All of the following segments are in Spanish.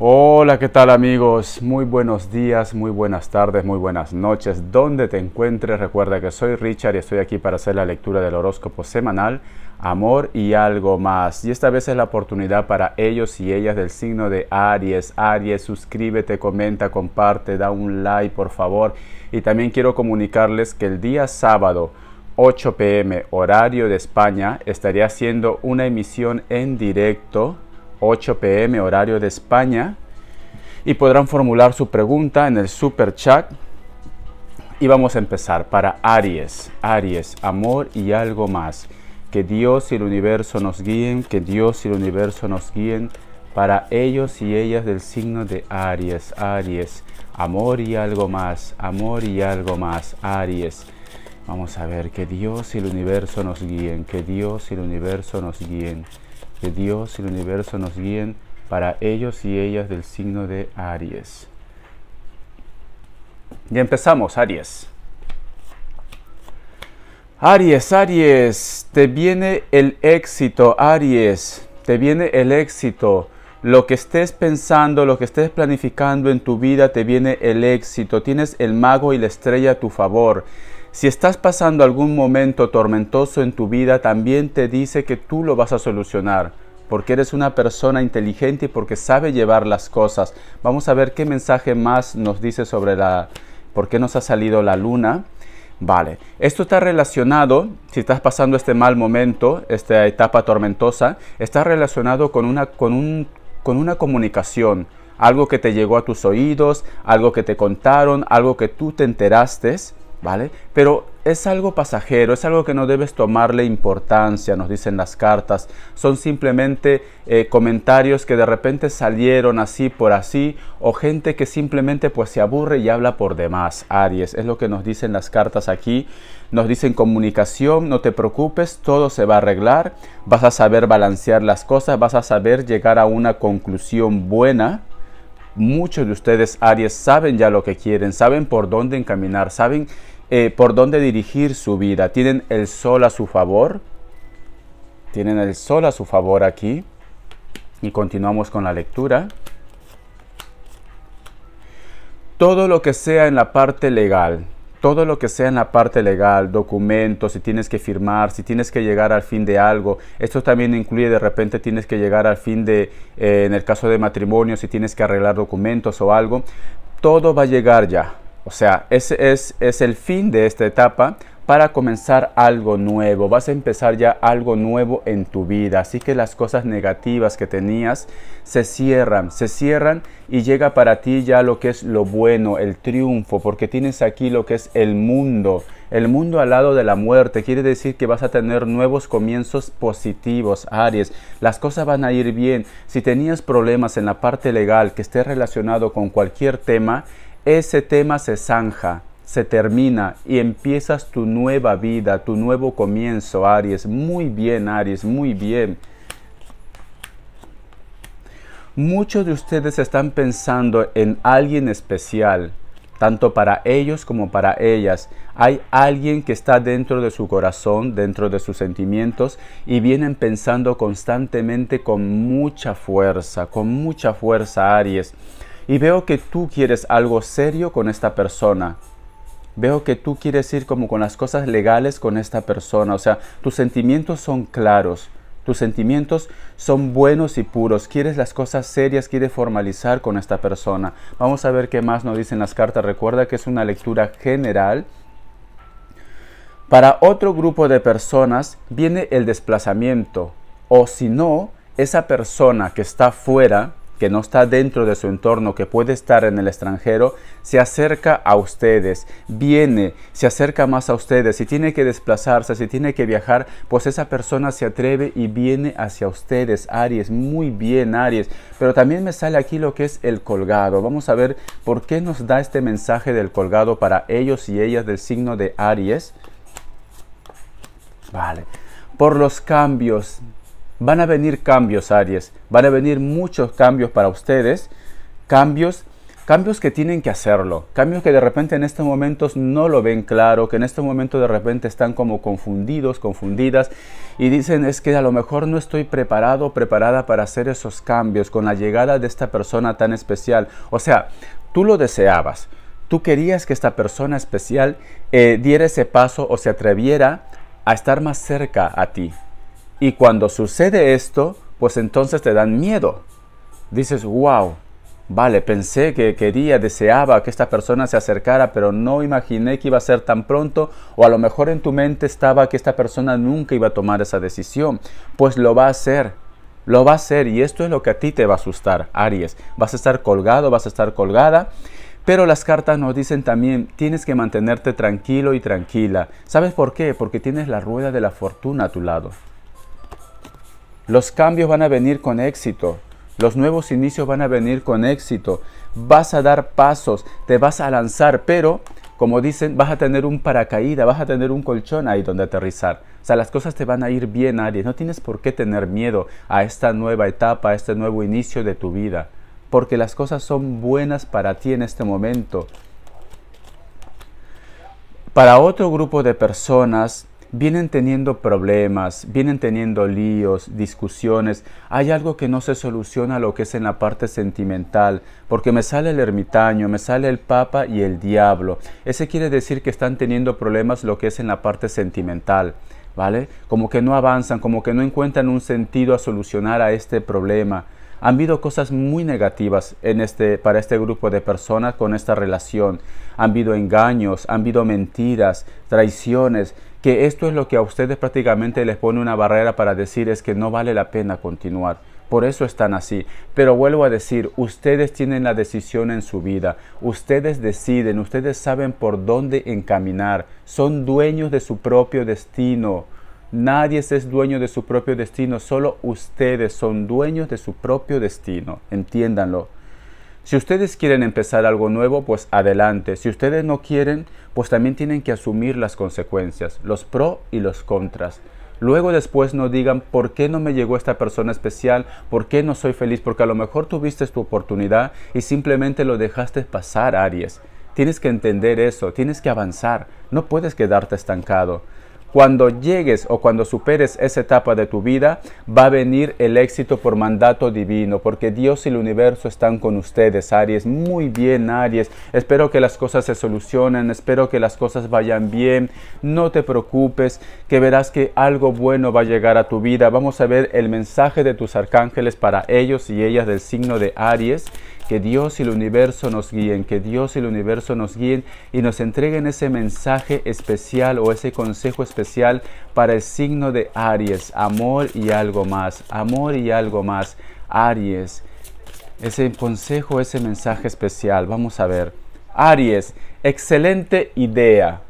Hola, ¿qué tal amigos? Muy buenos días, muy buenas tardes, muy buenas noches. Donde te encuentres, recuerda que soy Richard y estoy aquí para hacer la lectura del horóscopo semanal Amor y algo más. Y esta vez es la oportunidad para ellos y ellas del signo de Aries. Aries, suscríbete, comenta, comparte, da un like por favor. Y también quiero comunicarles que el día sábado 8 pm horario de España estaré haciendo una emisión en directo 8 pm horario de España y podrán formular su pregunta en el super chat. Y vamos a empezar para Aries, Aries, amor y algo más. Que Dios y el universo nos guíen, que Dios y el universo nos guíen para ellos y ellas del signo de Aries, Aries, amor y algo más, amor y algo más, Aries. Vamos a ver que Dios y el universo nos guíen, que Dios y el universo nos guíen que Dios y el universo nos guíen para ellos y ellas del signo de Aries. Y empezamos, Aries. Aries, Aries, te viene el éxito, Aries, te viene el éxito. Lo que estés pensando, lo que estés planificando en tu vida, te viene el éxito. Tienes el mago y la estrella a tu favor. Si estás pasando algún momento tormentoso en tu vida, también te dice que tú lo vas a solucionar, porque eres una persona inteligente y porque sabe llevar las cosas. Vamos a ver qué mensaje más nos dice sobre la por qué nos ha salido la luna. Vale, esto está relacionado, si estás pasando este mal momento, esta etapa tormentosa, está relacionado con una, con con una comunicación, algo que te llegó a tus oídos, algo que te contaron, algo que tú te enteraste ¿vale? Pero es algo pasajero, es algo que no debes tomarle importancia, nos dicen las cartas. Son simplemente eh, comentarios que de repente salieron así por así o gente que simplemente pues se aburre y habla por demás. Aries, es lo que nos dicen las cartas aquí. Nos dicen comunicación, no te preocupes, todo se va a arreglar, vas a saber balancear las cosas, vas a saber llegar a una conclusión buena muchos de ustedes, Aries, saben ya lo que quieren, saben por dónde encaminar, saben eh, por dónde dirigir su vida, tienen el sol a su favor, tienen el sol a su favor aquí. Y continuamos con la lectura. Todo lo que sea en la parte legal, todo lo que sea en la parte legal, documentos, si tienes que firmar, si tienes que llegar al fin de algo, esto también incluye de repente tienes que llegar al fin de, eh, en el caso de matrimonio, si tienes que arreglar documentos o algo, todo va a llegar ya. O sea, ese es, es el fin de esta etapa para comenzar algo nuevo. Vas a empezar ya algo nuevo en tu vida. Así que las cosas negativas que tenías se cierran, se cierran y llega para ti ya lo que es lo bueno, el triunfo, porque tienes aquí lo que es el mundo. El mundo al lado de la muerte quiere decir que vas a tener nuevos comienzos positivos, Aries. Las cosas van a ir bien. Si tenías problemas en la parte legal que esté relacionado con cualquier tema, ese tema se zanja se termina y empiezas tu nueva vida, tu nuevo comienzo, Aries. Muy bien, Aries, muy bien. Muchos de ustedes están pensando en alguien especial, tanto para ellos como para ellas. Hay alguien que está dentro de su corazón, dentro de sus sentimientos y vienen pensando constantemente con mucha fuerza, con mucha fuerza, Aries. Y veo que tú quieres algo serio con esta persona, veo que tú quieres ir como con las cosas legales con esta persona, o sea, tus sentimientos son claros, tus sentimientos son buenos y puros, quieres las cosas serias, quieres formalizar con esta persona. Vamos a ver qué más nos dicen las cartas, recuerda que es una lectura general. Para otro grupo de personas viene el desplazamiento, o si no, esa persona que está fuera que no está dentro de su entorno, que puede estar en el extranjero, se acerca a ustedes, viene, se acerca más a ustedes. Si tiene que desplazarse, si tiene que viajar, pues esa persona se atreve y viene hacia ustedes, Aries. Muy bien, Aries. Pero también me sale aquí lo que es el colgado. Vamos a ver por qué nos da este mensaje del colgado para ellos y ellas del signo de Aries. Vale. Por los cambios, Van a venir cambios, Aries. Van a venir muchos cambios para ustedes. Cambios cambios que tienen que hacerlo, cambios que de repente en estos momentos no lo ven claro, que en estos momentos de repente están como confundidos, confundidas y dicen es que a lo mejor no estoy preparado, preparada para hacer esos cambios con la llegada de esta persona tan especial. O sea, tú lo deseabas, tú querías que esta persona especial eh, diera ese paso o se atreviera a estar más cerca a ti, y cuando sucede esto, pues entonces te dan miedo. Dices, wow, vale, pensé que quería, deseaba que esta persona se acercara, pero no imaginé que iba a ser tan pronto, o a lo mejor en tu mente estaba que esta persona nunca iba a tomar esa decisión, pues lo va a hacer. Lo va a hacer y esto es lo que a ti te va a asustar, Aries. Vas a estar colgado, vas a estar colgada. Pero las cartas nos dicen también, tienes que mantenerte tranquilo y tranquila. ¿Sabes por qué? Porque tienes la rueda de la fortuna a tu lado. Los cambios van a venir con éxito. Los nuevos inicios van a venir con éxito. Vas a dar pasos, te vas a lanzar, pero como dicen, vas a tener un paracaídas, vas a tener un colchón ahí donde aterrizar. O sea, las cosas te van a ir bien, Aries. No tienes por qué tener miedo a esta nueva etapa, a este nuevo inicio de tu vida. Porque las cosas son buenas para ti en este momento. Para otro grupo de personas, vienen teniendo problemas, vienen teniendo líos, discusiones, hay algo que no se soluciona lo que es en la parte sentimental, porque me sale el ermitaño, me sale el papa y el diablo. Ese quiere decir que están teniendo problemas lo que es en la parte sentimental. ¿Vale? Como que no avanzan, como que no encuentran un sentido a solucionar a este problema han habido cosas muy negativas en este, para este grupo de personas con esta relación. Han habido engaños, han habido mentiras, traiciones, que esto es lo que a ustedes prácticamente les pone una barrera para decir es que no vale la pena continuar. Por eso están así. Pero vuelvo a decir, ustedes tienen la decisión en su vida. Ustedes deciden, ustedes saben por dónde encaminar. Son dueños de su propio destino. Nadie es dueño de su propio destino, solo ustedes son dueños de su propio destino, entiéndanlo. Si ustedes quieren empezar algo nuevo, pues adelante. Si ustedes no quieren, pues también tienen que asumir las consecuencias, los pro y los contras. Luego después no digan por qué no me llegó esta persona especial, por qué no soy feliz, porque a lo mejor tuviste tu oportunidad y simplemente lo dejaste pasar, Aries. Tienes que entender eso, tienes que avanzar, no puedes quedarte estancado. Cuando llegues o cuando superes esa etapa de tu vida, va a venir el éxito por mandato divino, porque Dios y el universo están con ustedes, Aries. Muy bien, Aries. Espero que las cosas se solucionen, espero que las cosas vayan bien. No te preocupes, que verás que algo bueno va a llegar a tu vida. Vamos a ver el mensaje de tus arcángeles para ellos y ellas del signo de Aries que Dios y el universo nos guíen, que Dios y el universo nos guíen y nos entreguen ese mensaje especial o ese consejo especial para el signo de Aries, amor y algo más, amor y algo más, Aries. Ese consejo, ese mensaje especial, vamos a ver. Aries, excelente idea.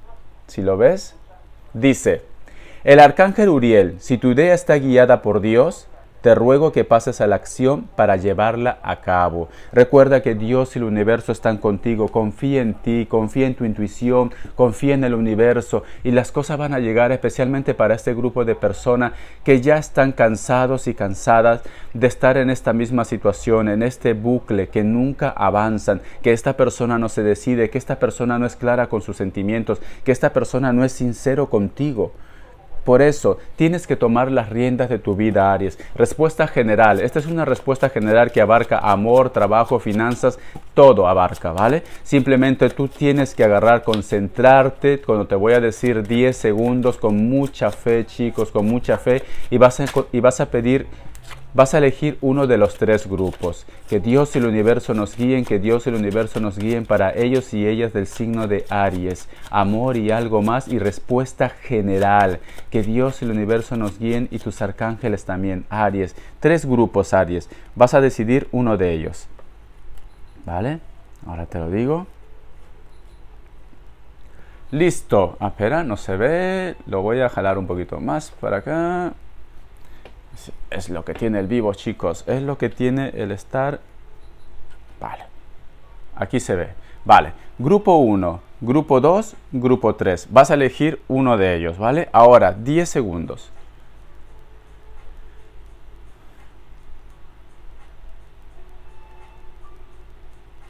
Si lo ves, dice, el arcángel Uriel, si tu idea está guiada por Dios, te ruego que pases a la acción para llevarla a cabo. Recuerda que Dios y el universo están contigo. Confía en ti, confía en tu intuición, confía en el universo y las cosas van a llegar especialmente para este grupo de personas que ya están cansados y cansadas de estar en esta misma situación, en este bucle, que nunca avanzan, que esta persona no se decide, que esta persona no es clara con sus sentimientos, que esta persona no es sincero contigo. Por eso tienes que tomar las riendas de tu vida, Aries. Respuesta general. Esta es una respuesta general que abarca amor, trabajo, finanzas, todo abarca, ¿vale? Simplemente tú tienes que agarrar, concentrarte, cuando te voy a decir 10 segundos, con mucha fe, chicos, con mucha fe, y vas a, y vas a pedir Vas a elegir uno de los tres grupos. Que Dios y el universo nos guíen, que Dios y el universo nos guíen para ellos y ellas del signo de Aries. Amor y algo más y respuesta general. Que Dios y el universo nos guíen y tus arcángeles también. Aries. Tres grupos Aries. Vas a decidir uno de ellos. ¿Vale? Ahora te lo digo. Listo. Ah, espera, no se ve. Lo voy a jalar un poquito más para acá. Es lo que tiene el vivo, chicos. Es lo que tiene el estar. Vale. Aquí se ve. Vale. Grupo 1, grupo 2, grupo 3. Vas a elegir uno de ellos, ¿vale? Ahora, 10 segundos.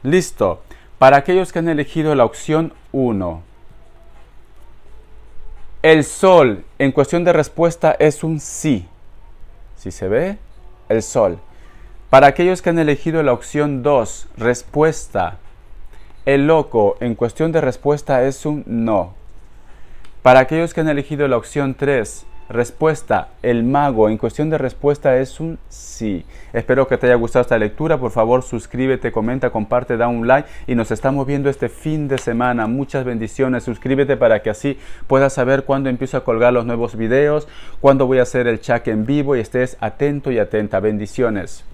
Listo. Para aquellos que han elegido la opción 1, el sol en cuestión de respuesta es un sí. Si se ve, el sol. Para aquellos que han elegido la opción 2, respuesta, el loco en cuestión de respuesta es un no. Para aquellos que han elegido la opción 3, Respuesta, el mago en cuestión de respuesta es un sí. Espero que te haya gustado esta lectura. Por favor, suscríbete, comenta, comparte, da un like y nos estamos viendo este fin de semana. Muchas bendiciones. Suscríbete para que así puedas saber cuándo empiezo a colgar los nuevos videos, cuándo voy a hacer el chat en vivo y estés atento y atenta. Bendiciones.